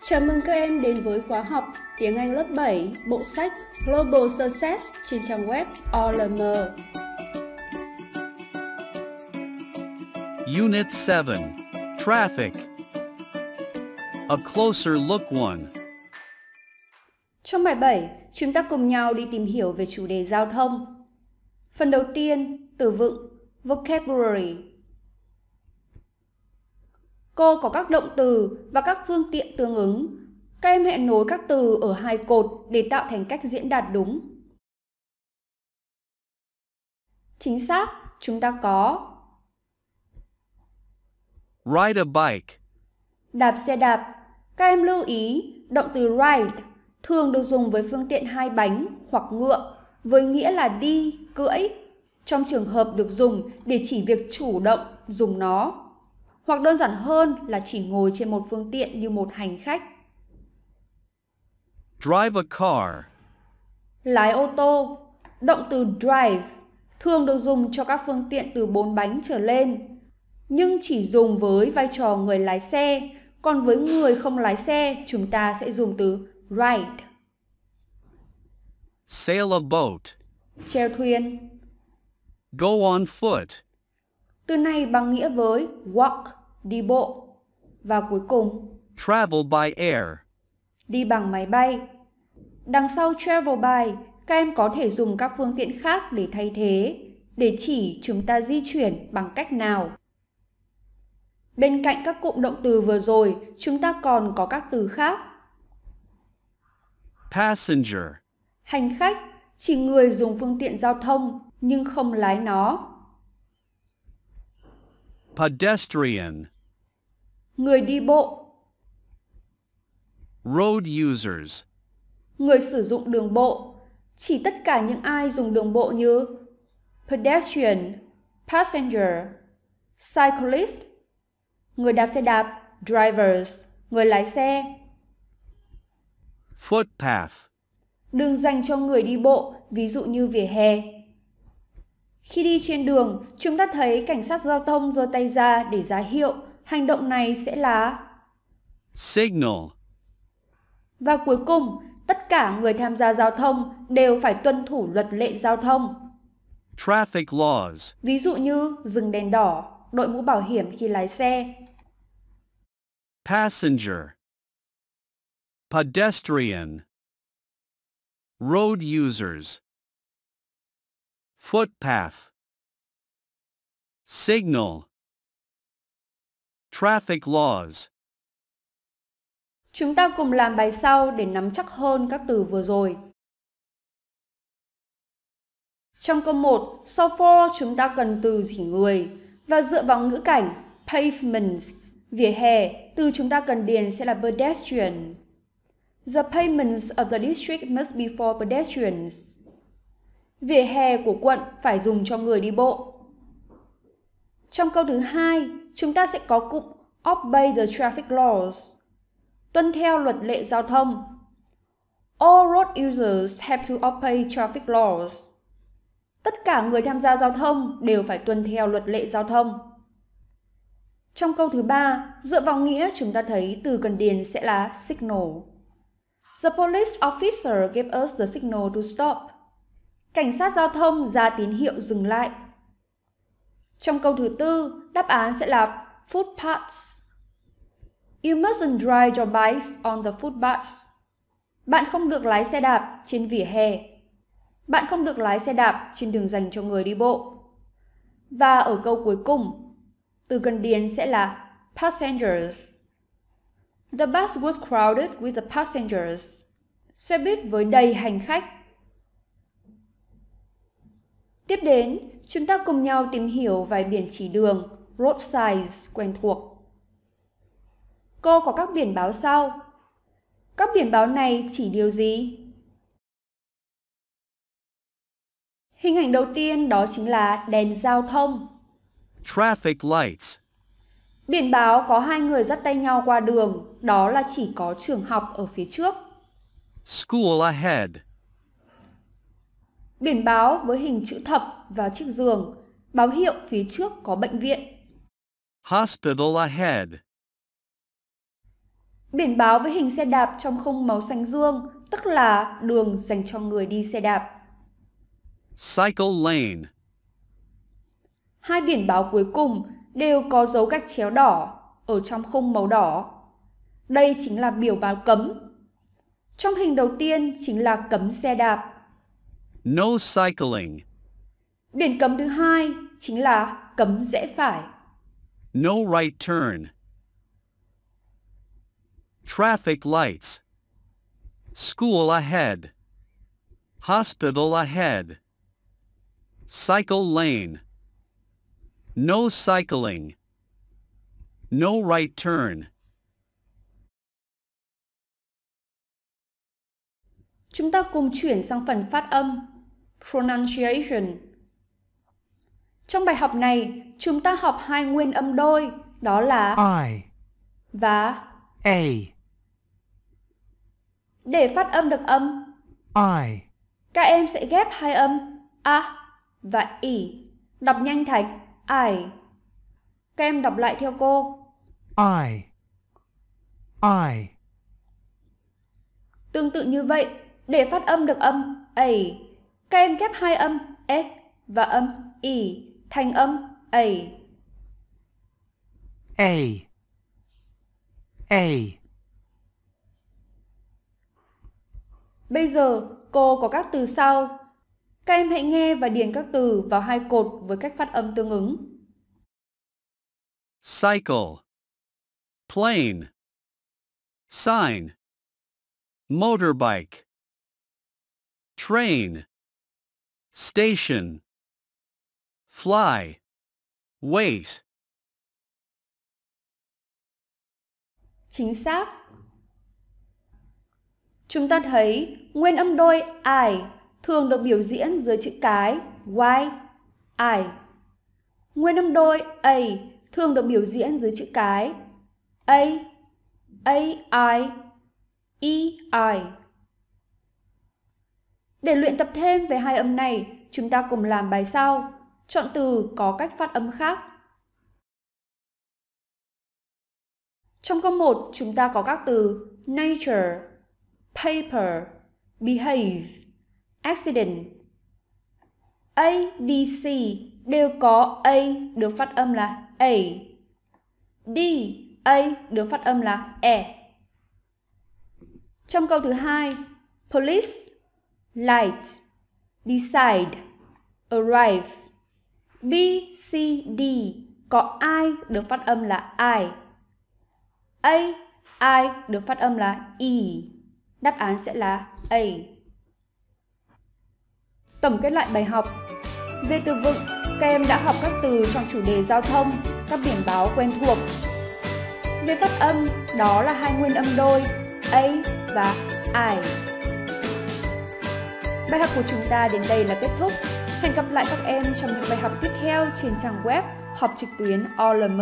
Chào mừng các em đến với khóa học Tiếng Anh lớp 7, bộ sách Global Success trên trang web OLM. Unit 7 Traffic A Closer Look One Trong bài 7, chúng ta cùng nhau đi tìm hiểu về chủ đề giao thông. Phần đầu tiên, từ vựng Vocabulary Cô có các động từ và các phương tiện tương ứng. Các em hẹn nối các từ ở hai cột để tạo thành cách diễn đạt đúng. Chính xác, chúng ta có Ride a bike Đạp xe đạp Các em lưu ý, động từ ride thường được dùng với phương tiện hai bánh hoặc ngựa với nghĩa là đi, cưỡi trong trường hợp được dùng để chỉ việc chủ động dùng nó hoặc đơn giản hơn là chỉ ngồi trên một phương tiện như một hành khách. Drive a car. Lái ô tô. Động từ drive thường được dùng cho các phương tiện từ 4 bánh trở lên, nhưng chỉ dùng với vai trò người lái xe, còn với người không lái xe, chúng ta sẽ dùng từ ride. Sail a boat. Chèo thuyền. Go on foot. Từ này bằng nghĩa với walk, đi bộ. Và cuối cùng, travel by air, đi bằng máy bay. Đằng sau travel by, các em có thể dùng các phương tiện khác để thay thế, để chỉ chúng ta di chuyển bằng cách nào. Bên cạnh các cụm động từ vừa rồi, chúng ta còn có các từ khác. Passenger Hành khách, chỉ người dùng phương tiện giao thông nhưng không lái nó. Pedestrian. Người đi bộ. Road users. Người sử dụng đường bộ. Chỉ tất cả những ai dùng đường bộ như pedestrian, passenger, cyclist, người đạp xe đạp, drivers, người lái xe. Footpath. Đường dành cho người đi bộ, ví dụ như vỉa hè, khi đi trên đường, chúng ta thấy cảnh sát giao thông giơ tay ra để ra hiệu, hành động này sẽ là signal. Và cuối cùng, tất cả người tham gia giao thông đều phải tuân thủ luật lệ giao thông. Traffic laws. Ví dụ như dừng đèn đỏ, đội mũ bảo hiểm khi lái xe. Passenger. Pedestrian. Road users footpath, signal, traffic laws. Chúng ta cùng làm bài sau để nắm chắc hơn các từ vừa rồi. Trong câu 1, sau for chúng ta cần từ chỉ người và dựa vào ngữ cảnh pavements, vỉa hè, từ chúng ta cần điền sẽ là pedestrian. The pavements of the district must be for pedestrians. Vỉa hè của quận phải dùng cho người đi bộ. Trong câu thứ hai, chúng ta sẽ có cụm obey the traffic laws, tuân theo luật lệ giao thông. All road users have to obey traffic laws. Tất cả người tham gia giao thông đều phải tuân theo luật lệ giao thông. Trong câu thứ ba, dựa vào nghĩa chúng ta thấy từ cần điền sẽ là signal. The police officer gave us the signal to stop cảnh sát giao thông ra tín hiệu dừng lại. Trong câu thứ tư, đáp án sẽ là footpaths. You mustn't drive your bike on the footpaths. Bạn không được lái xe đạp trên vỉa hè. Bạn không được lái xe đạp trên đường dành cho người đi bộ. Và ở câu cuối cùng, từ cần điền sẽ là passengers. The bus was crowded with the passengers. Xe buýt với đầy hành khách. Tiếp đến, chúng ta cùng nhau tìm hiểu vài biển chỉ đường, road signs quen thuộc. Cô có các biển báo sau. Các biển báo này chỉ điều gì? Hình ảnh đầu tiên đó chính là đèn giao thông. Traffic lights. Biển báo có hai người dắt tay nhau qua đường, đó là chỉ có trường học ở phía trước. School ahead biển báo với hình chữ thập và chiếc giường, báo hiệu phía trước có bệnh viện. Hospital ahead. Biển báo với hình xe đạp trong khung màu xanh dương, tức là đường dành cho người đi xe đạp. Cycle lane. Hai biển báo cuối cùng đều có dấu gạch chéo đỏ ở trong khung màu đỏ. Đây chính là biểu báo cấm. Trong hình đầu tiên chính là cấm xe đạp No cycling. Biển cấm thứ hai chính là cấm rẽ phải. No right turn. Traffic lights. School ahead. Hospital ahead. Cycle lane. No cycling. No right turn. Chúng ta cùng chuyển sang phần phát âm pronunciation. Trong bài học này, chúng ta học hai nguyên âm đôi, đó là I và A. Để phát âm được âm I, các em sẽ ghép hai âm A và I, đọc nhanh thành I. Các em đọc lại theo cô. I, I. Tương tự như vậy, để phát âm được âm A, các em ghép hai âm E và âm I thành âm A. A. A. Bây giờ cô có các từ sau. Các em hãy nghe và điền các từ vào hai cột với cách phát âm tương ứng. Cycle Plane Sign Motorbike Train station fly ways chính xác chúng ta thấy nguyên âm đôi I thường được biểu diễn dưới chữ cái Y, I. Nguyên âm đôi A thường được biểu diễn dưới chữ cái A, A, I, E, I. Để luyện tập thêm về hai âm này, chúng ta cùng làm bài sau. Chọn từ có cách phát âm khác. Trong câu 1, chúng ta có các từ nature, paper, behave, accident. A, B, C đều có A được phát âm là A. D, A được phát âm là E. Trong câu thứ hai, police light, decide, arrive. B, C, D có I được phát âm là I. A, I được phát âm là E. Đáp án sẽ là A. Tổng kết lại bài học. Về từ vựng, các em đã học các từ trong chủ đề giao thông, các biển báo quen thuộc. Về phát âm, đó là hai nguyên âm đôi A và I. Bài học của chúng ta đến đây là kết thúc. Hẹn gặp lại các em trong những bài học tiếp theo trên trang web học trực tuyến OLM